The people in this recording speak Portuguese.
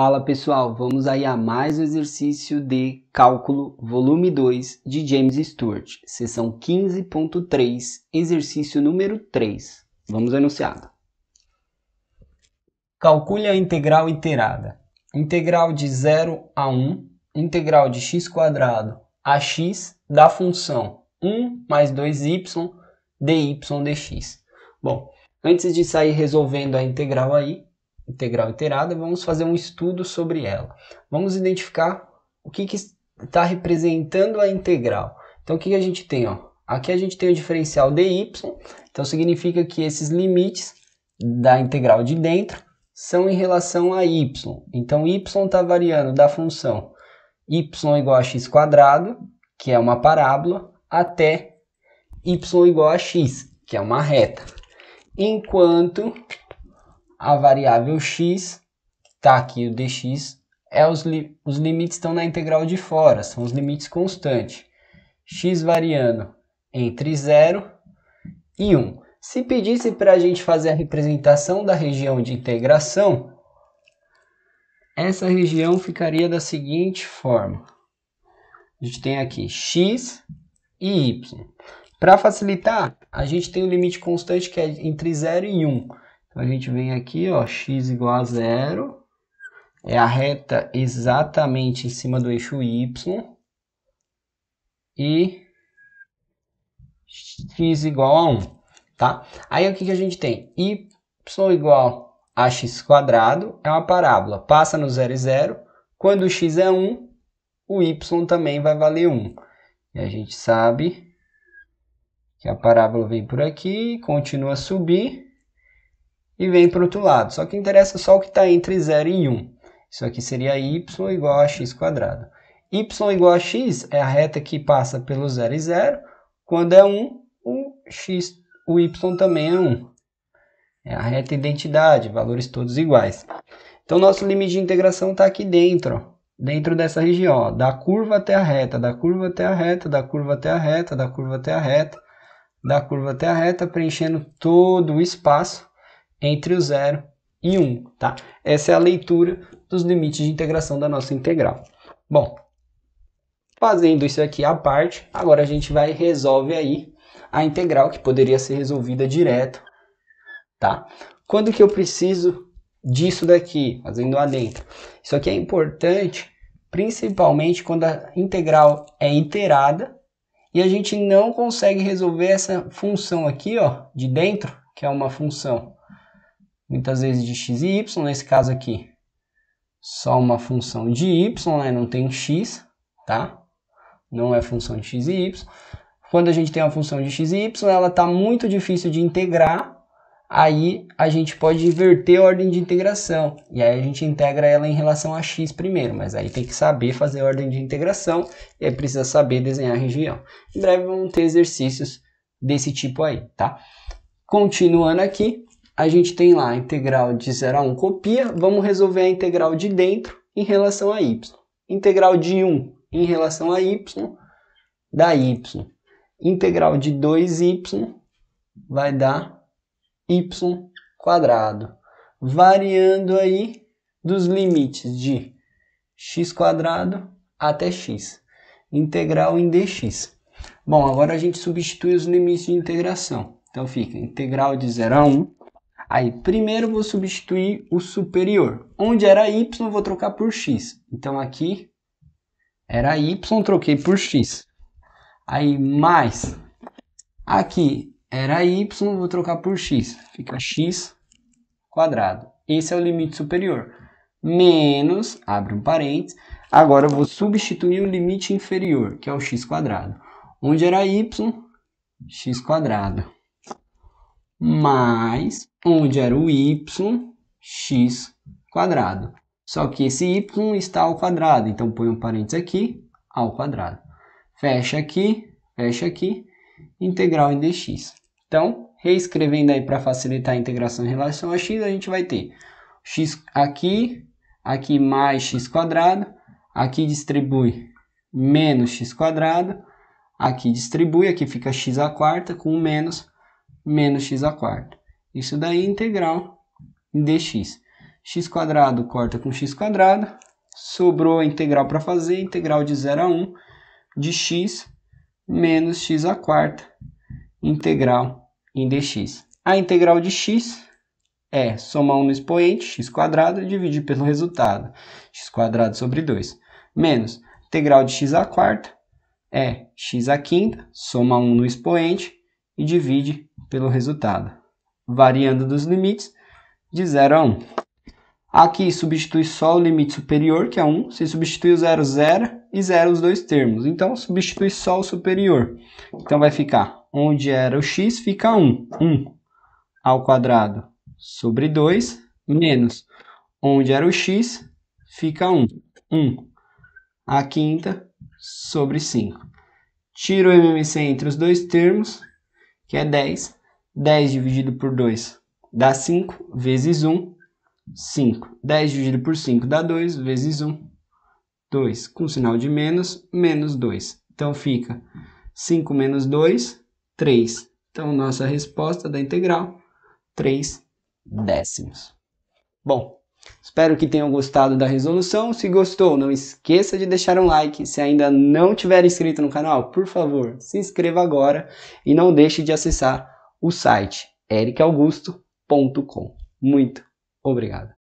Fala pessoal, vamos aí a mais um exercício de cálculo, volume 2 de James Stewart, sessão 15.3, exercício número 3. Vamos ao enunciado. Calcule a integral inteirada. Integral de 0 a 1, integral de x quadrado a x da função 1 mais 2y dy dx. Bom, antes de sair resolvendo a integral aí, integral iterada, vamos fazer um estudo sobre ela. Vamos identificar o que está representando a integral. Então, o que, que a gente tem? Ó? Aqui a gente tem o diferencial dy, então significa que esses limites da integral de dentro são em relação a y. Então, y está variando da função y igual a x quadrado, que é uma parábola, até y igual a x, que é uma reta. Enquanto a variável x, está aqui o dx, é os, li os limites estão na integral de fora, são os limites constantes. x variando entre 0 e 1. Um. Se pedisse para a gente fazer a representação da região de integração, essa região ficaria da seguinte forma. A gente tem aqui x e y. Para facilitar, a gente tem o um limite constante que é entre 0 e 1. Um a gente vem aqui, ó, x igual a zero, é a reta exatamente em cima do eixo y, e x igual a 1, tá? Aí o que, que a gente tem? y igual a x quadrado é uma parábola, passa no zero e zero, quando x é 1, o y também vai valer 1. E a gente sabe que a parábola vem por aqui, continua a subir, e vem para o outro lado. Só que interessa só o que está entre 0 e 1. Um. Isso aqui seria y igual a x quadrado. y igual a x é a reta que passa pelo 0 e 0. Quando é 1, um, o, x, o y também é 1. Um. É a reta identidade, valores todos iguais. Então, nosso limite de integração está aqui dentro, dentro dessa região, ó, da curva até a reta, da curva até a reta, da curva até a reta, da curva até a reta, da curva até a reta, preenchendo todo o espaço entre o 0 e 1, um, tá? Essa é a leitura dos limites de integração da nossa integral. Bom, fazendo isso aqui à parte, agora a gente vai resolve aí a integral que poderia ser resolvida direto, tá? Quando que eu preciso disso daqui, fazendo adentro? Isso aqui é importante, principalmente quando a integral é inteirada e a gente não consegue resolver essa função aqui, ó, de dentro, que é uma função muitas vezes de x e y, nesse caso aqui, só uma função de y, né? não tem x, tá? Não é função de x e y. Quando a gente tem uma função de x e y, ela está muito difícil de integrar, aí a gente pode inverter a ordem de integração. E aí a gente integra ela em relação a x primeiro, mas aí tem que saber fazer a ordem de integração e aí precisa saber desenhar a região. Em breve vão ter exercícios desse tipo aí, tá? Continuando aqui, a gente tem lá a integral de 0 a 1, copia, vamos resolver a integral de dentro em relação a y. Integral de 1 em relação a y, dá y. Integral de 2y vai dar y Variando aí dos limites de x quadrado até x. Integral em dx. Bom, agora a gente substitui os limites de integração. Então fica integral de 0 a 1 Aí, primeiro vou substituir o superior. Onde era y, vou trocar por x. Então, aqui era y, troquei por x. Aí, mais. Aqui era y, vou trocar por x. Fica x quadrado. Esse é o limite superior. Menos, abre um parênteses. Agora, eu vou substituir o limite inferior, que é o x quadrado. Onde era y, x quadrado mais onde era o y, x quadrado. Só que esse y está ao quadrado, então põe um parênteses aqui, ao quadrado. Fecha aqui, fecha aqui, integral em dx. Então, reescrevendo aí para facilitar a integração em relação a x, a gente vai ter x aqui, aqui mais x quadrado, aqui distribui menos x quadrado, aqui distribui, aqui fica x a quarta com menos menos x ao quarto. Isso daí é integral dx. x quadrado corta com x quadrado, sobrou a integral para fazer, integral de 0 a 1 de x menos x a quarta integral em dx. A integral de x é somar 1 no expoente, x quadrado, dividir pelo resultado, x quadrado sobre 2, menos integral de x a quarta é x a quinta, soma 1 no expoente e divide pelo resultado, variando dos limites de 0 a 1. Aqui substitui só o limite superior, que é 1, Você substitui o 0, 0 e 0 os dois termos. Então, substitui só o superior. Então, vai ficar onde era o x, fica 1. 1 ao quadrado sobre 2, menos onde era o x, fica 1. 1 à quinta sobre 5. Tiro o MMC entre os dois termos, que é 10, 10 dividido por 2 dá 5, vezes 1, 5. 10 dividido por 5 dá 2, vezes 1, 2. Com sinal de menos, menos 2. Então, fica 5 menos 2, 3. Então, nossa resposta da integral, 3 décimos. Bom, espero que tenham gostado da resolução. Se gostou, não esqueça de deixar um like. Se ainda não tiver inscrito no canal, por favor, se inscreva agora e não deixe de acessar o site ericaugusto.com. Muito obrigado.